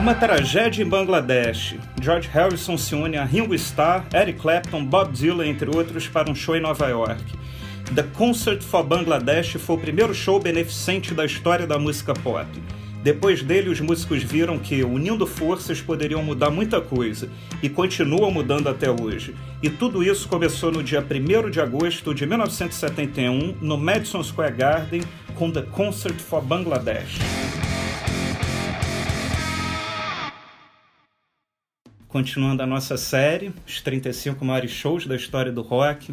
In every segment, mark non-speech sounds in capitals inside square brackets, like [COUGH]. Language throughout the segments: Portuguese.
Uma tragédia em Bangladesh. George Harrison se une a Ringo Starr, Eric Clapton, Bob Dylan, entre outros, para um show em Nova York. The Concert for Bangladesh foi o primeiro show beneficente da história da música pop. Depois dele, os músicos viram que, unindo forças, poderiam mudar muita coisa, e continuam mudando até hoje. E tudo isso começou no dia 1 de agosto de 1971, no Madison Square Garden, com The Concert for Bangladesh. Continuando a nossa série, os 35 maiores shows da história do rock.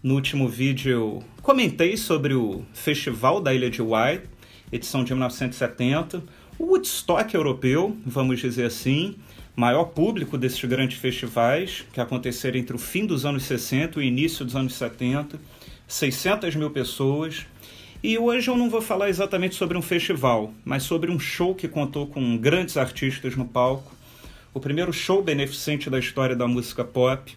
No último vídeo, comentei sobre o Festival da Ilha de White, edição de 1970, o Woodstock europeu, vamos dizer assim, maior público desses grandes festivais, que aconteceram entre o fim dos anos 60 e o início dos anos 70, 600 mil pessoas. E hoje eu não vou falar exatamente sobre um festival, mas sobre um show que contou com grandes artistas no palco o primeiro show beneficente da história da música pop.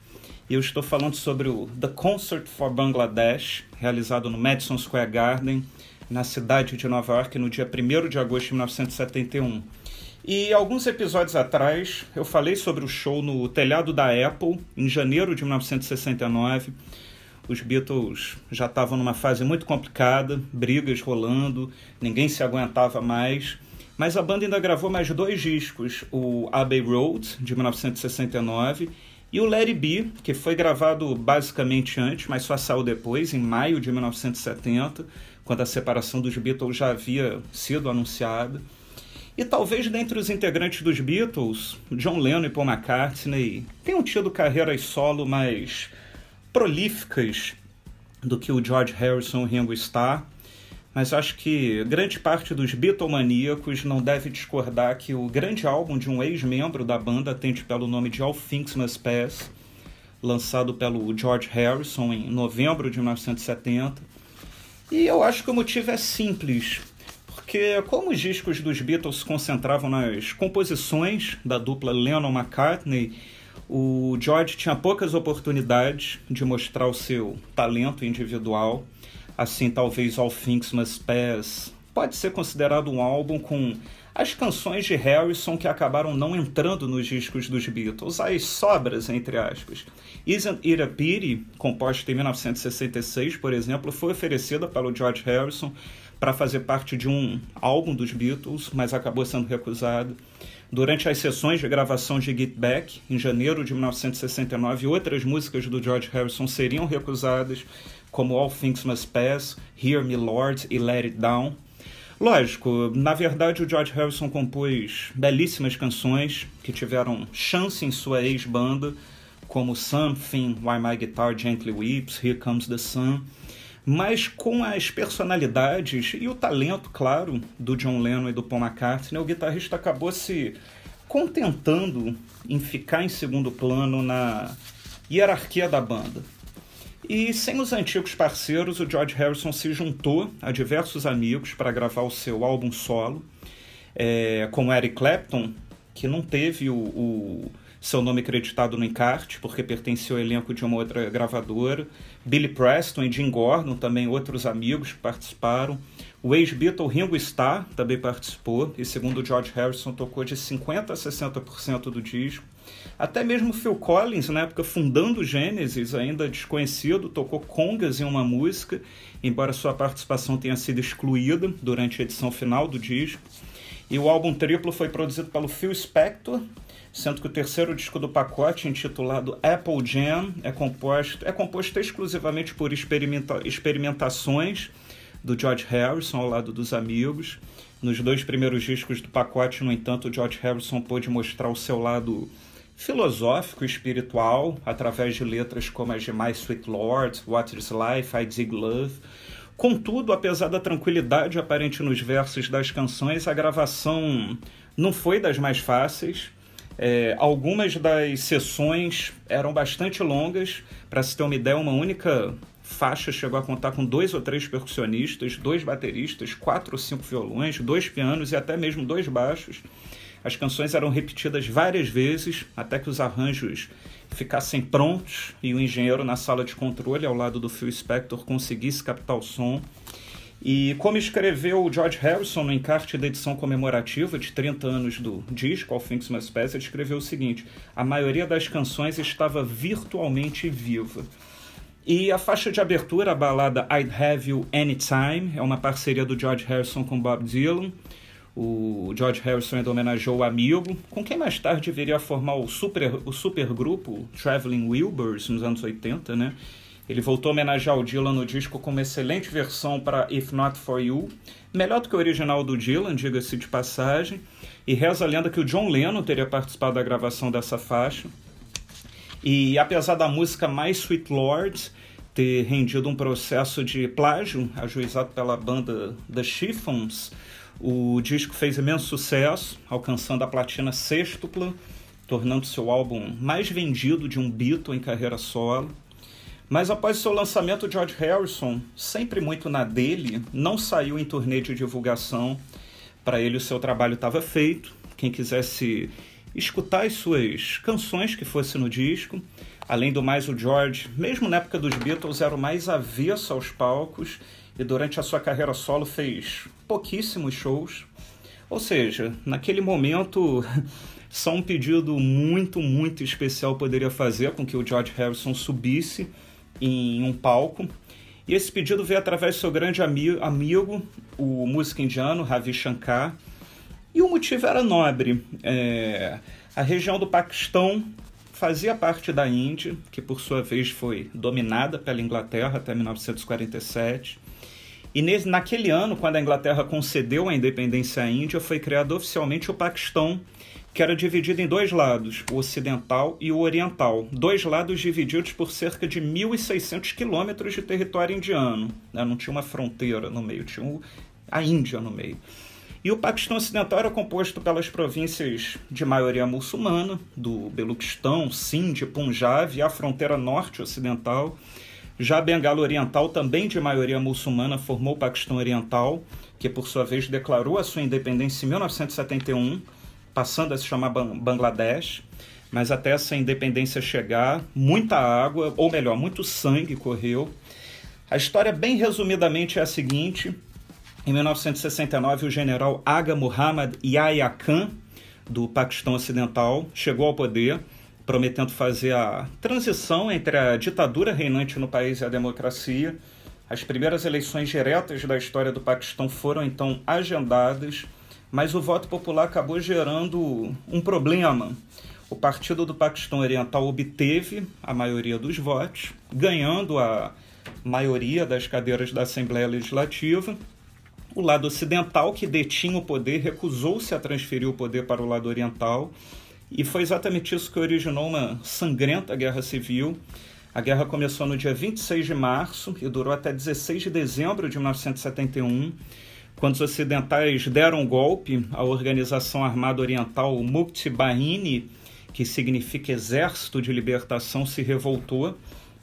E eu estou falando sobre o The Concert for Bangladesh, realizado no Madison Square Garden, na cidade de Nova York, no dia 1 de agosto de 1971. E alguns episódios atrás eu falei sobre o show no telhado da Apple, em janeiro de 1969. Os Beatles já estavam numa fase muito complicada, brigas rolando, ninguém se aguentava mais. Mas a banda ainda gravou mais dois discos, o Abbey Road, de 1969, e o Larry B, que foi gravado basicamente antes, mas só saiu depois, em maio de 1970, quando a separação dos Beatles já havia sido anunciada. E talvez dentre os integrantes dos Beatles, John Lennon e Paul McCartney tenham tido carreiras solo mais prolíficas do que o George Harrison e Ringo Starr, mas acho que grande parte dos bitomaníacos não deve discordar que o grande álbum de um ex-membro da banda tende pelo nome de All Things Must Pass, lançado pelo George Harrison em novembro de 1970. E eu acho que o motivo é simples, porque como os discos dos Beatles se concentravam nas composições da dupla Lennon-McCartney, o George tinha poucas oportunidades de mostrar o seu talento individual assim talvez All Things Must Pass, pode ser considerado um álbum com as canções de Harrison que acabaram não entrando nos discos dos Beatles, as sobras, entre aspas. Isn't It a Pity, composta em 1966, por exemplo, foi oferecida pelo George Harrison para fazer parte de um álbum dos Beatles, mas acabou sendo recusado. Durante as sessões de gravação de Get Back, em janeiro de 1969, outras músicas do George Harrison seriam recusadas, como All Things Must Pass, Hear Me Lord e Let It Down. Lógico, na verdade o George Harrison compôs belíssimas canções que tiveram chance em sua ex-banda, como Something, Why My Guitar Gently Weeps, Here Comes the Sun, mas com as personalidades e o talento, claro, do John Lennon e do Paul McCartney, o guitarrista acabou se contentando em ficar em segundo plano na hierarquia da banda. E sem os antigos parceiros, o George Harrison se juntou a diversos amigos para gravar o seu álbum solo, é, Eric Clapton, que não teve o, o seu nome creditado no encarte, porque pertencia ao elenco de uma outra gravadora. Billy Preston e Jim Gordon, também outros amigos que participaram. O ex-Beatle Ringo Starr também participou, e segundo George Harrison, tocou de 50% a 60% do disco. Até mesmo Phil Collins, na época fundando o Genesis, ainda desconhecido, tocou congas em uma música, embora sua participação tenha sido excluída durante a edição final do disco. E o álbum triplo foi produzido pelo Phil Spector, sendo que o terceiro disco do pacote, intitulado Apple Jam, é composto, é composto exclusivamente por experimenta, experimentações do George Harrison ao lado dos amigos. Nos dois primeiros discos do pacote, no entanto, o George Harrison pôde mostrar o seu lado filosófico e espiritual, através de letras como as de My Sweet Lord, What is Life, I Dig Love. Contudo, apesar da tranquilidade aparente nos versos das canções, a gravação não foi das mais fáceis. É, algumas das sessões eram bastante longas. Para se ter uma ideia, uma única faixa chegou a contar com dois ou três percussionistas, dois bateristas, quatro ou cinco violões, dois pianos e até mesmo dois baixos. As canções eram repetidas várias vezes até que os arranjos ficassem prontos e o engenheiro na sala de controle, ao lado do Phil Spector, conseguisse captar o som. E como escreveu o George Harrison no encarte da edição comemorativa de 30 anos do disco All Things Must Pass, ele escreveu o seguinte: a maioria das canções estava virtualmente viva. E a faixa de abertura, a balada I'd Have You Anytime, é uma parceria do George Harrison com Bob Dylan. O George Harrison ainda homenageou o Amigo, com quem mais tarde viria a formar o super o supergrupo Traveling Wilburys nos anos 80, né? Ele voltou a homenagear o Dylan no disco com uma excelente versão para If Not For You, melhor do que o original do Dylan, diga-se de passagem, e reza a lenda que o John Lennon teria participado da gravação dessa faixa. E apesar da música mais Sweet Lords, ter rendido um processo de plágio ajuizado pela banda The Chiffons, o disco fez imenso sucesso, alcançando a platina sextupla, tornando seu álbum mais vendido de um Beatle em carreira solo. Mas após seu lançamento, George Harrison, sempre muito na dele, não saiu em turnê de divulgação. Para ele, o seu trabalho estava feito. Quem quisesse escutar as suas canções que fosse no disco. Além do mais, o George, mesmo na época dos Beatles, era o mais avesso aos palcos e durante a sua carreira solo fez pouquíssimos shows. Ou seja, naquele momento, [LAUGHS] só um pedido muito, muito especial poderia fazer com que o George Harrison subisse em um palco. E esse pedido veio através do seu grande ami amigo, o músico indiano Ravi Shankar. E o motivo era nobre. É... a região do Paquistão fazia parte da Índia, que por sua vez foi dominada pela Inglaterra até 1947. E nesse, naquele ano, quando a Inglaterra concedeu a independência à Índia, foi criado oficialmente o Paquistão, que era dividido em dois lados, o ocidental e o oriental, dois lados divididos por cerca de 1.600 quilômetros de território indiano. Né? Não tinha uma fronteira no meio, tinha um, a Índia no meio. E o Paquistão Ocidental era composto pelas províncias de maioria muçulmana, do Beluquistão, Sindh, Punjab e a fronteira norte ocidental, já Bengala Oriental, também de maioria muçulmana, formou o Paquistão Oriental, que por sua vez declarou a sua independência em 1971, passando a se chamar Bangladesh. Mas até essa independência chegar, muita água, ou melhor, muito sangue correu. A história, bem resumidamente, é a seguinte: em 1969, o general Aga Muhammad Yahya Khan, do Paquistão Ocidental, chegou ao poder prometendo fazer a transição entre a ditadura reinante no país e a democracia. As primeiras eleições diretas da história do Paquistão foram então agendadas, mas o voto popular acabou gerando um problema. O Partido do Paquistão Oriental obteve a maioria dos votos, ganhando a maioria das cadeiras da Assembleia Legislativa. O lado ocidental, que detinha o poder, recusou-se a transferir o poder para o lado oriental e foi exatamente isso que originou uma sangrenta guerra civil. A guerra começou no dia 26 de março e durou até 16 de dezembro de 1971, quando os ocidentais deram golpe à organização armada oriental Mukti Bahini, que significa Exército de Libertação, se revoltou,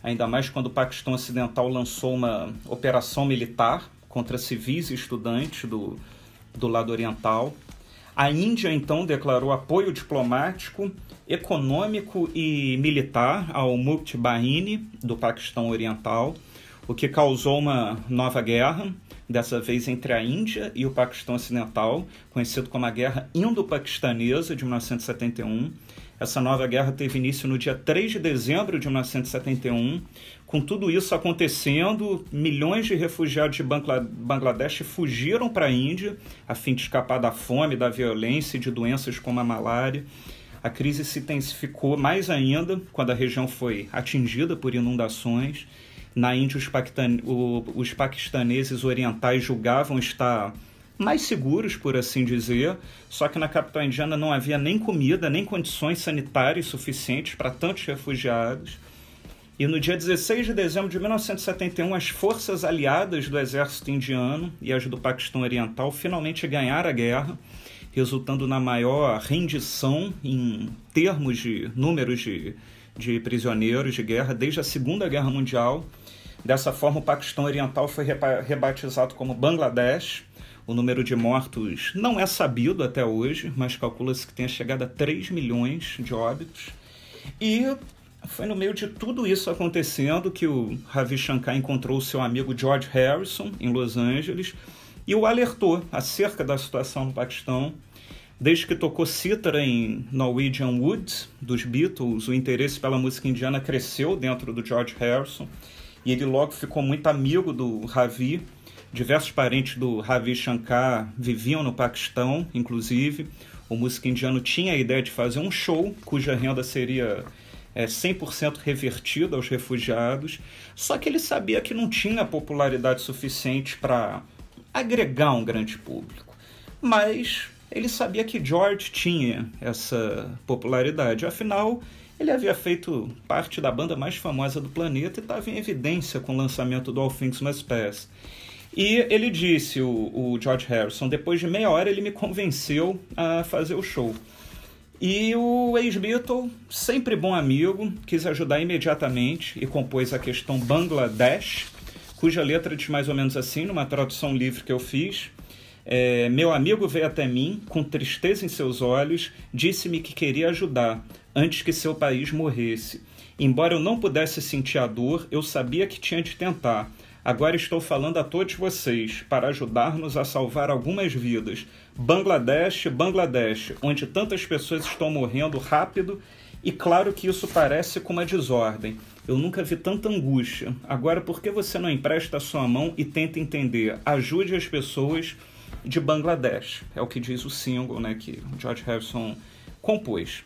ainda mais quando o Paquistão Ocidental lançou uma operação militar contra civis e estudantes do, do lado oriental. A Índia então declarou apoio diplomático, econômico e militar ao Mukti Bahini do Paquistão Oriental, o que causou uma nova guerra, dessa vez entre a Índia e o Paquistão Ocidental, conhecido como a Guerra Indo-Paquistanesa de 1971. Essa nova guerra teve início no dia 3 de dezembro de 1971 com tudo isso acontecendo, milhões de refugiados de Bangladesh fugiram para a Índia a fim de escapar da fome, da violência e de doenças como a malária. A crise se intensificou mais ainda quando a região foi atingida por inundações. Na Índia, os, paquistan... os paquistaneses orientais julgavam estar mais seguros, por assim dizer, só que na capital indiana não havia nem comida, nem condições sanitárias suficientes para tantos refugiados. E no dia 16 de dezembro de 1971, as forças aliadas do exército indiano e as do Paquistão Oriental finalmente ganharam a guerra, resultando na maior rendição em termos de números de, de prisioneiros de guerra desde a Segunda Guerra Mundial. Dessa forma, o Paquistão Oriental foi rebatizado como Bangladesh. O número de mortos não é sabido até hoje, mas calcula-se que tenha chegado a 3 milhões de óbitos. E foi no meio de tudo isso acontecendo que o Ravi Shankar encontrou seu amigo George Harrison em Los Angeles e o alertou acerca da situação no Paquistão. Desde que tocou cítara em Norwegian Woods dos Beatles, o interesse pela música indiana cresceu dentro do George Harrison e ele logo ficou muito amigo do Ravi. Diversos parentes do Ravi Shankar viviam no Paquistão, inclusive. O músico indiano tinha a ideia de fazer um show cuja renda seria é, 100% revertido aos refugiados, só que ele sabia que não tinha popularidade suficiente para agregar um grande público. Mas ele sabia que George tinha essa popularidade, afinal, ele havia feito parte da banda mais famosa do planeta e estava em evidência com o lançamento do All Things Must Pass. E ele disse, o, o George Harrison, depois de meia hora ele me convenceu a fazer o show. E o ex-Beatle, sempre bom amigo, quis ajudar imediatamente e compôs a questão Bangladesh, cuja letra diz mais ou menos assim, numa tradução livre que eu fiz. É, meu amigo veio até mim, com tristeza em seus olhos, disse-me que queria ajudar, antes que seu país morresse. Embora eu não pudesse sentir a dor, eu sabia que tinha de tentar Agora estou falando a todos vocês para ajudar-nos a salvar algumas vidas. Bangladesh, Bangladesh, onde tantas pessoas estão morrendo rápido e claro que isso parece com uma desordem. Eu nunca vi tanta angústia. Agora, por que você não empresta a sua mão e tenta entender? Ajude as pessoas de Bangladesh. É o que diz o single né, que George Harrison compôs.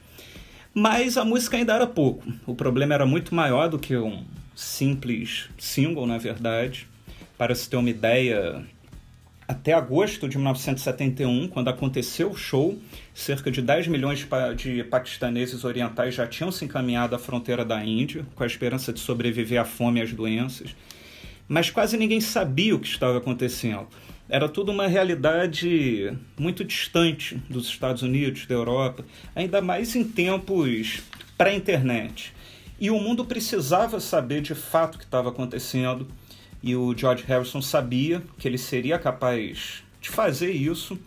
Mas a música ainda era pouco. O problema era muito maior do que um simples single, na verdade. Para se ter uma ideia, até agosto de 1971, quando aconteceu o show, cerca de 10 milhões de paquistaneses orientais já tinham se encaminhado à fronteira da Índia, com a esperança de sobreviver à fome e às doenças. Mas quase ninguém sabia o que estava acontecendo. Era tudo uma realidade muito distante dos Estados Unidos, da Europa, ainda mais em tempos pré-internet. E o mundo precisava saber de fato o que estava acontecendo, e o George Harrison sabia que ele seria capaz de fazer isso.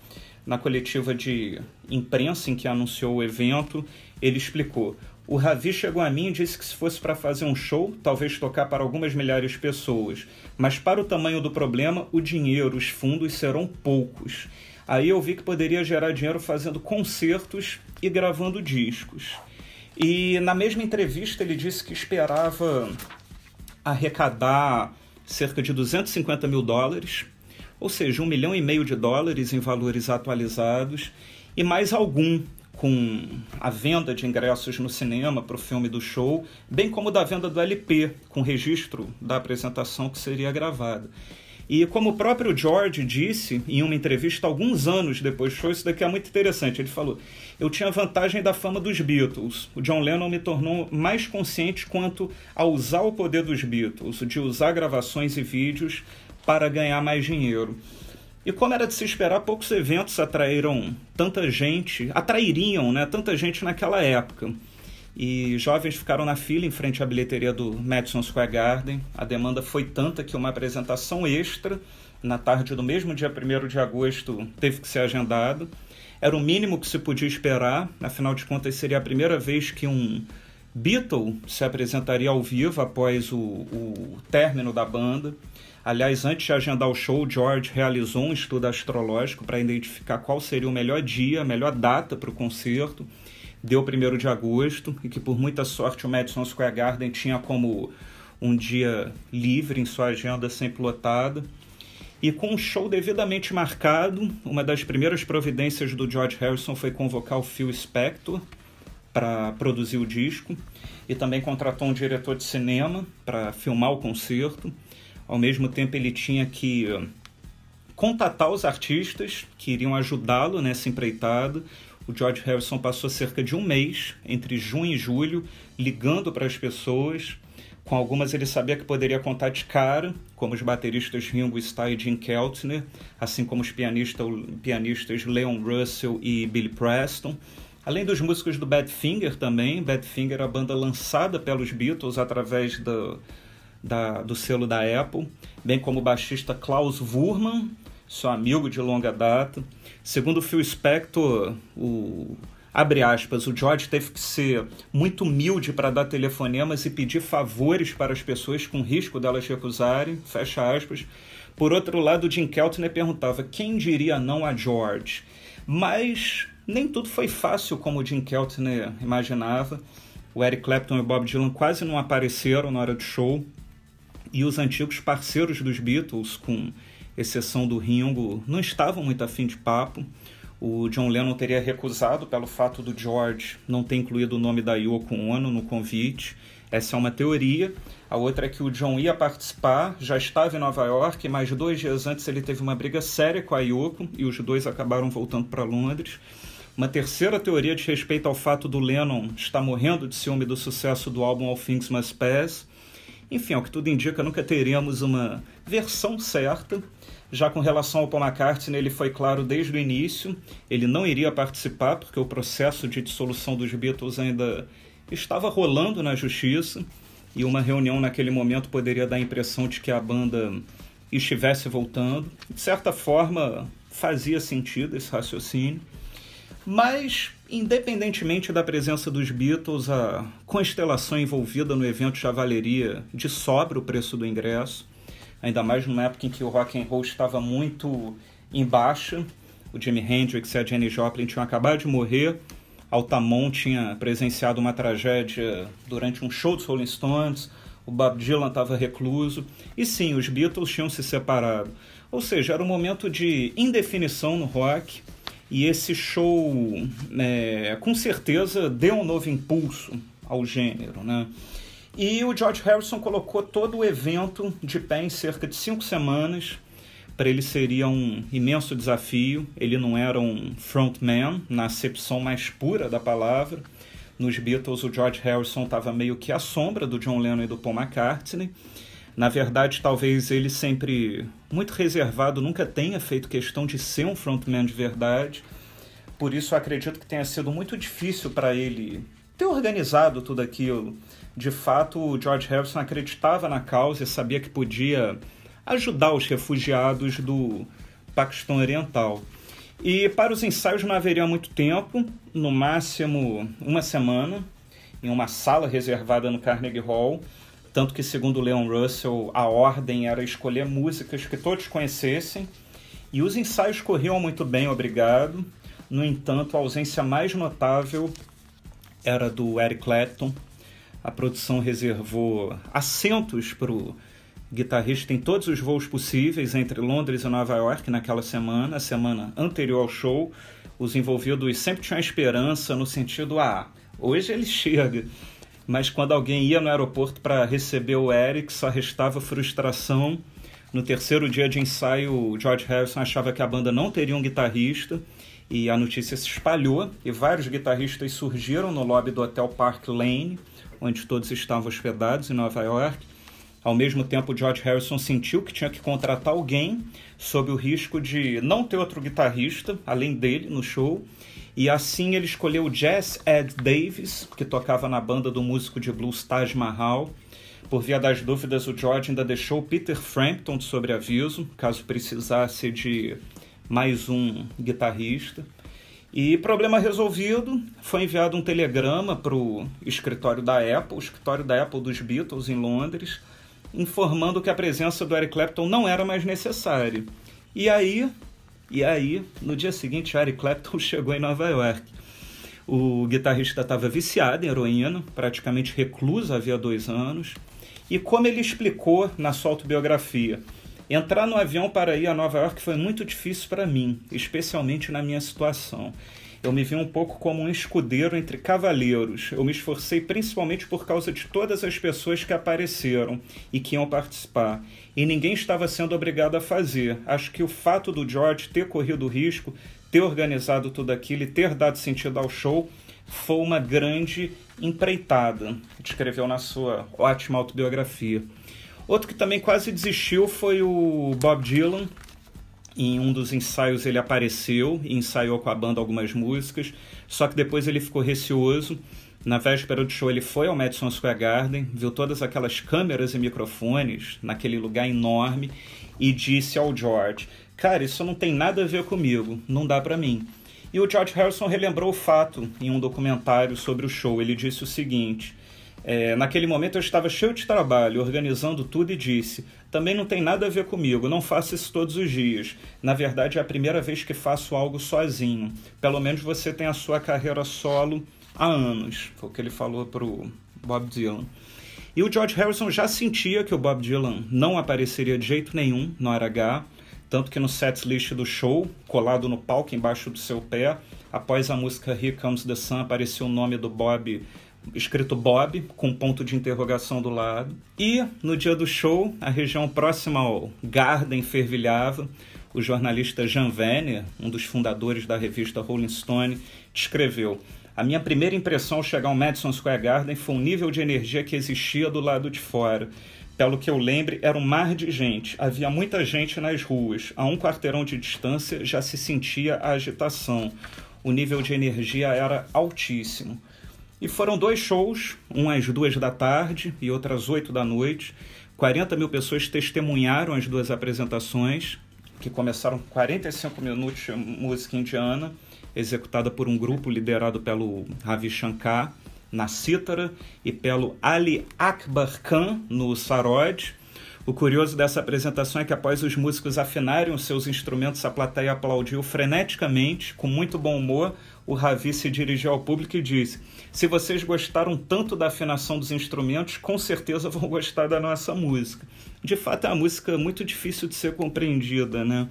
Na coletiva de imprensa em que anunciou o evento, ele explicou: O Ravi chegou a mim e disse que se fosse para fazer um show, talvez tocar para algumas milhares de pessoas, mas para o tamanho do problema, o dinheiro, os fundos serão poucos. Aí eu vi que poderia gerar dinheiro fazendo concertos e gravando discos. E na mesma entrevista ele disse que esperava arrecadar cerca de 250 mil dólares, ou seja, um milhão e meio de dólares em valores atualizados, e mais algum com a venda de ingressos no cinema para o filme do show, bem como da venda do LP, com registro da apresentação que seria gravada. E como o próprio George disse em uma entrevista alguns anos depois show, isso daqui é muito interessante. Ele falou: Eu tinha a vantagem da fama dos Beatles. O John Lennon me tornou mais consciente quanto a usar o poder dos Beatles, de usar gravações e vídeos para ganhar mais dinheiro. E como era de se esperar, poucos eventos atraíram tanta gente, atrairiam né, tanta gente naquela época e jovens ficaram na fila em frente à bilheteria do Madison Square Garden. A demanda foi tanta que uma apresentação extra na tarde do mesmo dia 1 de agosto teve que ser agendado. Era o mínimo que se podia esperar, afinal de contas seria a primeira vez que um Beatle se apresentaria ao vivo após o, o término da banda. Aliás, antes de agendar o show, George realizou um estudo astrológico para identificar qual seria o melhor dia, a melhor data para o concerto deu 1 de agosto e que, por muita sorte, o Madison Square Garden tinha como um dia livre em sua agenda sempre lotada. E com um show devidamente marcado, uma das primeiras providências do George Harrison foi convocar o Phil Spector para produzir o disco e também contratou um diretor de cinema para filmar o concerto. Ao mesmo tempo, ele tinha que contatar os artistas que iriam ajudá-lo nessa empreitada, o George Harrison passou cerca de um mês, entre junho e julho, ligando para as pessoas. Com algumas ele sabia que poderia contar de cara, como os bateristas Ringo Starr e Jim Keltner, assim como os pianista, pianistas Leon Russell e Billy Preston. Além dos músicos do Badfinger também, Badfinger é a banda lançada pelos Beatles através do, da, do selo da Apple, bem como o baixista Klaus Wurman, seu amigo de longa data, Segundo o Phil Spector, o abre aspas, o George teve que ser muito humilde para dar telefonemas e pedir favores para as pessoas com risco delas recusarem, fecha aspas. Por outro lado, o Jim Keltner perguntava quem diria não a George. Mas nem tudo foi fácil como o Jim Keltner imaginava. O Eric Clapton e o Bob Dylan quase não apareceram na hora do show. E os antigos parceiros dos Beatles, com exceção do Ringo, não estavam muito afim de papo. O John Lennon teria recusado pelo fato do George não ter incluído o nome da Yoko Ono no convite. Essa é uma teoria. A outra é que o John ia participar, já estava em Nova York, mas dois dias antes ele teve uma briga séria com a Yoko e os dois acabaram voltando para Londres. Uma terceira teoria diz respeito ao fato do Lennon estar morrendo de ciúme do sucesso do álbum All Things Must Pass. Enfim, ao que tudo indica, nunca teremos uma versão certa já com relação ao Paul McCartney, ele foi claro desde o início, ele não iria participar porque o processo de dissolução dos Beatles ainda estava rolando na justiça e uma reunião naquele momento poderia dar a impressão de que a banda estivesse voltando. De certa forma, fazia sentido esse raciocínio. Mas, independentemente da presença dos Beatles, a constelação envolvida no evento já valeria de sobra o preço do ingresso ainda mais numa época em que o rock and roll estava muito em baixa. O Jimi Hendrix e a Jenny Joplin tinham acabado de morrer. Altamont tinha presenciado uma tragédia durante um show dos Rolling Stones. O Bob Dylan estava recluso. E sim, os Beatles tinham se separado. Ou seja, era um momento de indefinição no rock. E esse show, é, com certeza, deu um novo impulso ao gênero, né? E o George Harrison colocou todo o evento de pé em cerca de cinco semanas. Para ele seria um imenso desafio. Ele não era um frontman, na acepção mais pura da palavra. Nos Beatles, o George Harrison estava meio que à sombra do John Lennon e do Paul McCartney. Na verdade, talvez ele sempre muito reservado, nunca tenha feito questão de ser um frontman de verdade. Por isso, acredito que tenha sido muito difícil para ele ter organizado tudo aquilo. De fato, o George Harrison acreditava na causa e sabia que podia ajudar os refugiados do Paquistão Oriental. E para os ensaios não haveria muito tempo, no máximo uma semana, em uma sala reservada no Carnegie Hall. Tanto que, segundo Leon Russell, a ordem era escolher músicas que todos conhecessem. E os ensaios corriam muito bem, obrigado. No entanto, a ausência mais notável era do Eric Clapton. A produção reservou assentos para o guitarrista em todos os voos possíveis entre Londres e Nova York naquela semana, a semana anterior ao show. Os envolvidos sempre tinham esperança no sentido, ah, hoje ele chega. Mas quando alguém ia no aeroporto para receber o Eric, só restava frustração. No terceiro dia de ensaio, o George Harrison achava que a banda não teria um guitarrista e a notícia se espalhou e vários guitarristas surgiram no lobby do Hotel Park Lane, onde todos estavam hospedados em Nova York. Ao mesmo tempo, George Harrison sentiu que tinha que contratar alguém sob o risco de não ter outro guitarrista além dele no show. E assim ele escolheu Jazz Ed Davis, que tocava na banda do músico de blues Taj Mahal. Por via das dúvidas, o George ainda deixou Peter Frampton de sobreaviso, caso precisasse de mais um guitarrista. E problema resolvido, foi enviado um telegrama para o escritório da Apple, o escritório da Apple dos Beatles em Londres, informando que a presença do Eric Clapton não era mais necessária. E aí, e aí, no dia seguinte, Eric Clapton [LAUGHS] chegou em Nova York. O guitarrista estava viciado em heroína, praticamente recluso havia dois anos. E como ele explicou na sua autobiografia, Entrar no avião para ir a Nova York foi muito difícil para mim, especialmente na minha situação. Eu me vi um pouco como um escudeiro entre cavaleiros. Eu me esforcei principalmente por causa de todas as pessoas que apareceram e que iam participar. E ninguém estava sendo obrigado a fazer. Acho que o fato do George ter corrido o risco, ter organizado tudo aquilo e ter dado sentido ao show foi uma grande empreitada, escreveu na sua ótima autobiografia. Outro que também quase desistiu foi o Bob Dylan. Em um dos ensaios ele apareceu e ensaiou com a banda algumas músicas, só que depois ele ficou receoso. Na véspera do show ele foi ao Madison Square Garden, viu todas aquelas câmeras e microfones naquele lugar enorme e disse ao George: "Cara, isso não tem nada a ver comigo, não dá para mim". E o George Harrison relembrou o fato em um documentário sobre o show. Ele disse o seguinte: é, naquele momento eu estava cheio de trabalho, organizando tudo e disse: também não tem nada a ver comigo, não faço isso todos os dias. Na verdade, é a primeira vez que faço algo sozinho. Pelo menos você tem a sua carreira solo há anos. Foi o que ele falou para o Bob Dylan. E o George Harrison já sentia que o Bob Dylan não apareceria de jeito nenhum na hora H, tanto que no set list do show, colado no palco embaixo do seu pé, após a música Here Comes the Sun, apareceu o nome do Bob escrito Bob, com um ponto de interrogação do lado. E no dia do show, a região próxima ao Garden fervilhava. O jornalista Jean Venner, um dos fundadores da revista Rolling Stone, descreveu: A minha primeira impressão ao chegar ao Madison Square Garden foi o nível de energia que existia do lado de fora. Pelo que eu lembre, era um mar de gente. Havia muita gente nas ruas. A um quarteirão de distância já se sentia a agitação. O nível de energia era altíssimo. E foram dois shows, um às duas da tarde e outro às oito da noite. 40 mil pessoas testemunharam as duas apresentações, que começaram 45 minutos de música indiana, executada por um grupo liderado pelo Ravi Shankar na cítara e pelo Ali Akbar Khan no sarod. O curioso dessa apresentação é que após os músicos afinarem os seus instrumentos, a plateia aplaudiu freneticamente, com muito bom humor, o Ravi se dirigiu ao público e disse: Se vocês gostaram tanto da afinação dos instrumentos, com certeza vão gostar da nossa música. De fato, é uma música muito difícil de ser compreendida, né?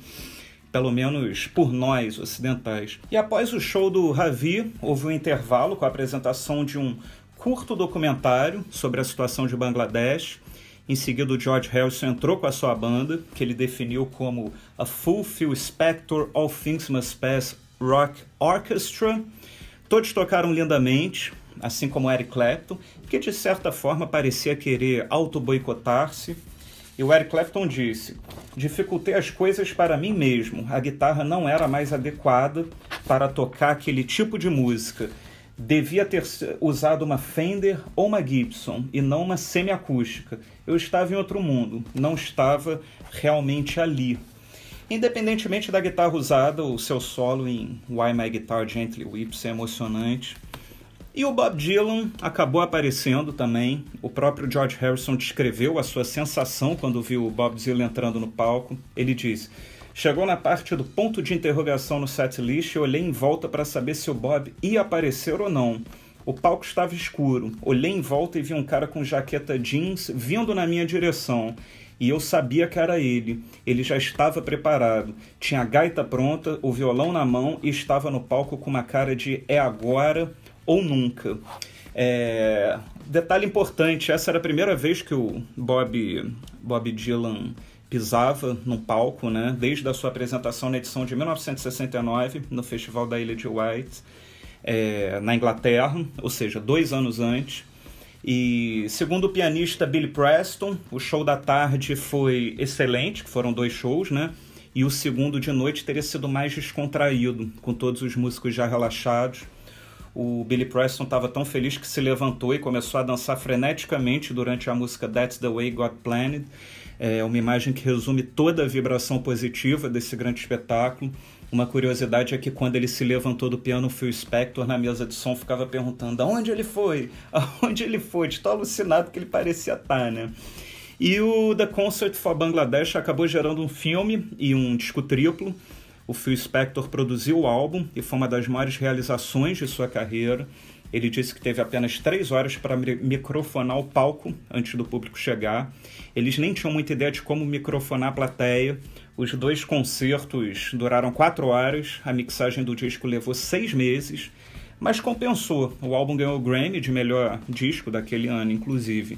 Pelo menos por nós ocidentais. E após o show do Ravi, houve um intervalo com a apresentação de um curto documentário sobre a situação de Bangladesh. Em seguida, o George Harrison entrou com a sua banda, que ele definiu como a full spectre, all things must pass, Rock Orchestra. Todos tocaram lindamente, assim como Eric Clapton, que de certa forma parecia querer auto-boicotar-se. E o Eric Clapton disse: Dificultei as coisas para mim mesmo. A guitarra não era mais adequada para tocar aquele tipo de música. Devia ter usado uma Fender ou uma Gibson e não uma semiacústica. Eu estava em outro mundo, não estava realmente ali. Independentemente da guitarra usada, o seu solo em Why My Guitar Gently Weeps é emocionante. E o Bob Dylan acabou aparecendo também. O próprio George Harrison descreveu a sua sensação quando viu o Bob Dylan entrando no palco. Ele diz: Chegou na parte do ponto de interrogação no setlist e olhei em volta para saber se o Bob ia aparecer ou não. O palco estava escuro. Olhei em volta e vi um cara com jaqueta jeans vindo na minha direção e eu sabia que era ele. Ele já estava preparado, tinha a gaita pronta, o violão na mão e estava no palco com uma cara de é agora ou nunca. É... Detalhe importante: essa era a primeira vez que o Bob, Bob Dylan pisava no palco, né? Desde a sua apresentação na edição de 1969 no Festival da Ilha de White, é... na Inglaterra, ou seja, dois anos antes. E segundo o pianista Billy Preston, o show da tarde foi excelente, foram dois shows, né? E o segundo de noite teria sido mais descontraído, com todos os músicos já relaxados. O Billy Preston estava tão feliz que se levantou e começou a dançar freneticamente durante a música That's the Way God Planned. É uma imagem que resume toda a vibração positiva desse grande espetáculo uma curiosidade é que quando ele se levantou do piano, o Phil Spector na mesa de som ficava perguntando aonde ele foi, [LAUGHS] aonde ele foi, de tão alucinado que ele parecia estar, tá, né? E o The Concert for Bangladesh acabou gerando um filme e um disco triplo. O Phil Spector produziu o álbum e foi uma das maiores realizações de sua carreira. Ele disse que teve apenas três horas para microfonar o palco antes do público chegar. Eles nem tinham muita ideia de como microfonar a plateia. Os dois concertos duraram quatro horas. A mixagem do disco levou seis meses, mas compensou. O álbum ganhou o Grammy de melhor disco daquele ano, inclusive.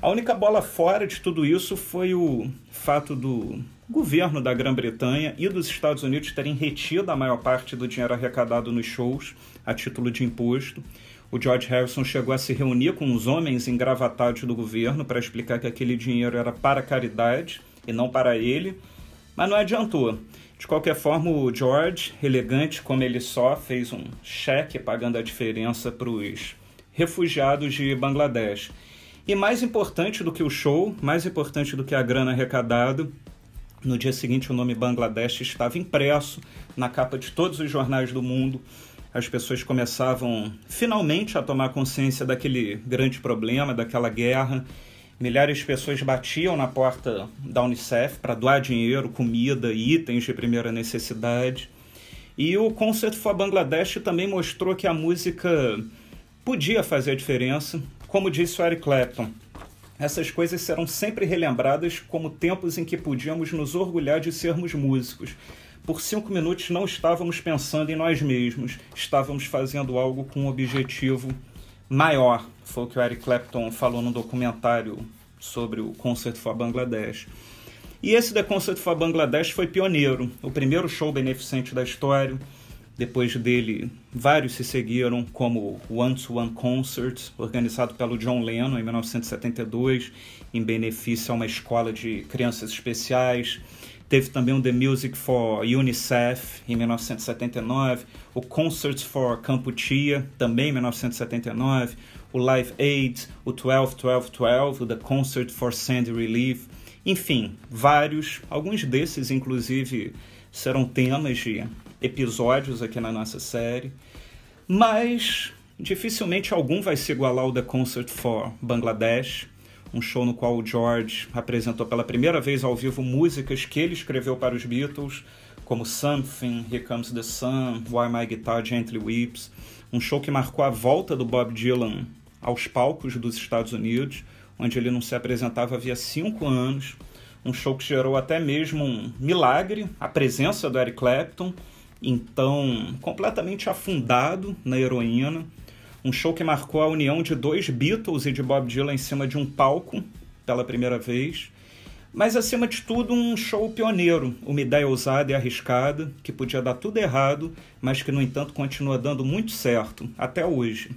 A única bola fora de tudo isso foi o fato do governo da Grã-Bretanha e dos Estados Unidos terem retido a maior parte do dinheiro arrecadado nos shows a título de imposto o George Harrison chegou a se reunir com os homens engravatados do governo para explicar que aquele dinheiro era para caridade e não para ele, mas não adiantou. De qualquer forma, o George, elegante como ele só, fez um cheque pagando a diferença para os refugiados de Bangladesh. E mais importante do que o show, mais importante do que a grana arrecadada, no dia seguinte o nome Bangladesh estava impresso na capa de todos os jornais do mundo as pessoas começavam finalmente a tomar consciência daquele grande problema, daquela guerra. Milhares de pessoas batiam na porta da Unicef para doar dinheiro, comida, itens de primeira necessidade. E o Concert for Bangladesh também mostrou que a música podia fazer a diferença. Como disse o Eric Clapton, essas coisas serão sempre relembradas como tempos em que podíamos nos orgulhar de sermos músicos. Por cinco minutos não estávamos pensando em nós mesmos, estávamos fazendo algo com um objetivo maior. Foi o que o Eric Clapton falou no documentário sobre o Concert for Bangladesh. E esse The Concert for Bangladesh foi pioneiro, o primeiro show beneficente da história. Depois dele, vários se seguiram, como o One to One Concert, organizado pelo John Lennon em 1972, em benefício a uma escola de crianças especiais. Teve também o The Music for UNICEF, em 1979, o Concert for Campuchia, também em 1979, o Live Aid, o 12-12-12, o The Concert for Sandy Relief, enfim, vários. Alguns desses, inclusive, serão temas de episódios aqui na nossa série, mas dificilmente algum vai se igualar ao The Concert for Bangladesh, um show no qual o George apresentou pela primeira vez ao vivo músicas que ele escreveu para os Beatles, como Something, Here Comes the Sun, Why My Guitar Gently Weeps, um show que marcou a volta do Bob Dylan aos palcos dos Estados Unidos, onde ele não se apresentava havia cinco anos, um show que gerou até mesmo um milagre, a presença do Eric Clapton, então completamente afundado na heroína, um show que marcou a união de dois Beatles e de Bob Dylan em cima de um palco pela primeira vez. Mas, acima de tudo, um show pioneiro, uma ideia ousada e arriscada, que podia dar tudo errado, mas que, no entanto, continua dando muito certo, até hoje.